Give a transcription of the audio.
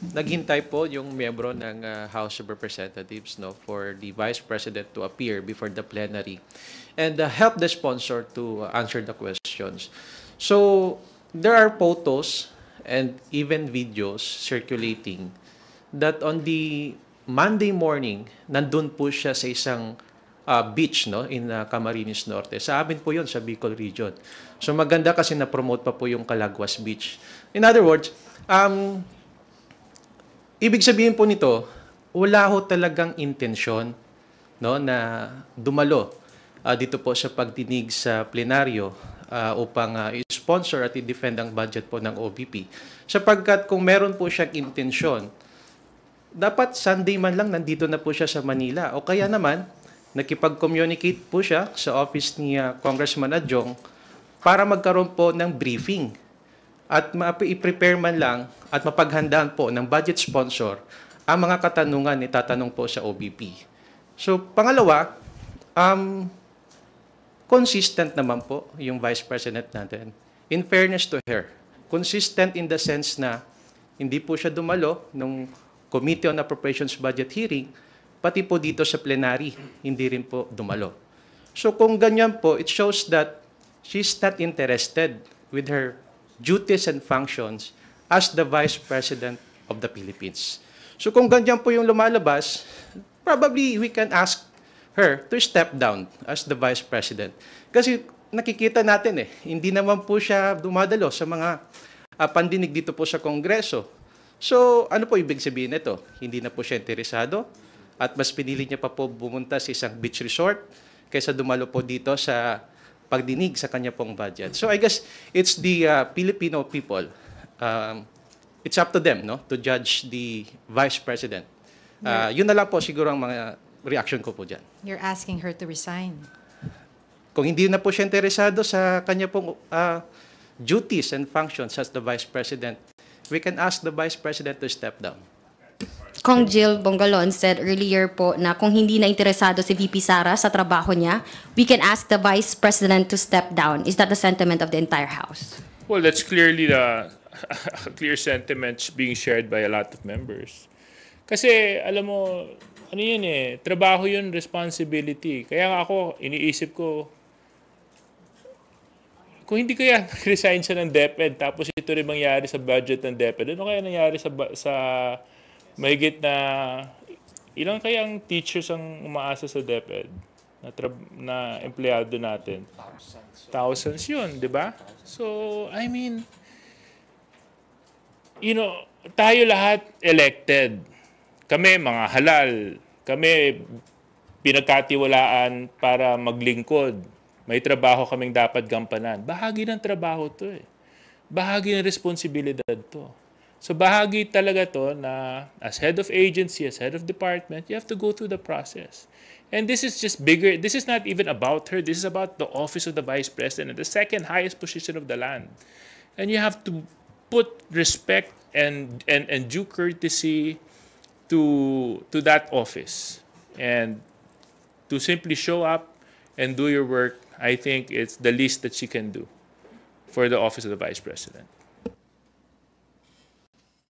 Naghintay po yung miyembro ng uh, House of Representatives no for the Vice President to appear before the plenary and uh, help the sponsor to uh, answer the questions. So there are photos and even videos circulating that on the Monday morning, nandun po siya sa isang uh, beach no in uh, Camarines Norte. Sa amin po 'yon sa Bicol region. So maganda kasi na-promote pa po yung Calaguas Beach. In other words, um Ibig sabihin po nito, wala ho talagang intensyon no, na dumalo uh, dito po sa pagdinig sa plenaryo uh, upang uh, ah, sponsor at i-defend ang budget po ng OBP. Sapagkat kung meron po siyang intensyon, dapat Sunday man lang nandito na po siya sa Manila. O kaya naman, nakipag-communicate po siya sa office ni uh, Congressman Adjong para magkaroon po ng briefing at ma-prepare man lang at mapaghandaan po ng budget sponsor ang mga katanungan ni tatanong po sa OBP. So, pangalawa, um, consistent naman po yung Vice President natin. In fairness to her, consistent in the sense na hindi po siya dumalo nung Committee on Appropriations Budget Hearing, pati po dito sa plenary, hindi rin po dumalo. So kung ganyan po, it shows that she's not interested with her duties and functions as the Vice President of the Philippines. So kung ganyan po yung lumalabas, probably we can ask her to step down as the Vice President. Kasi nakikita natin eh, hindi naman po siya dumadalo sa mga uh, pandinig dito po sa Kongreso. So ano po ibig sabihin nito? Hindi na po siya interesado at mas pinili niya pa po bumunta sa isang beach resort kaysa dumalo po dito sa pagdinig sa kanya pong budget. So I guess it's the uh, Filipino people. Um, it's up to them no to judge the vice president. Uh, yun na lang po siguro ang mga reaction ko po dyan. You're asking her to resign. Kung hindi na po siya interesado sa kanya pong uh, duties and functions as the vice president, we can ask the vice president to step down. Kong Jill Bongalon said earlier po na kung hindi na interesado si VP Sara sa trabaho niya, we can ask the Vice President to step down. Is that the sentiment of the entire House? Well, that's clearly the clear sentiment being shared by a lot of members. Kasi alam mo, ano yun eh, trabaho yun, responsibility. Kaya ako, iniisip ko, kung hindi kaya resign siya ng DepEd tapos ito rin mangyari sa budget ng DepEd, ano kaya nangyari sa, sa may git na ilan kaya ang teachers ang umaasa sa DepEd na, na empleyado natin? Thousands yun, di ba? So, I mean, you know, tayo lahat elected. Kami, mga halal. Kami, pinagkatiwalaan para maglingkod. May trabaho kaming dapat gampanan. Bahagi ng trabaho to eh. Bahagi ng responsibilidad to. So bahagi talaga to na as head of agency, as head of department, you have to go through the process. And this is just bigger. This is not even about her. This is about the office of the vice president, the second highest position of the land. And you have to put respect and and, and due courtesy to to that office. And to simply show up and do your work, I think it's the least that she can do for the office of the vice president.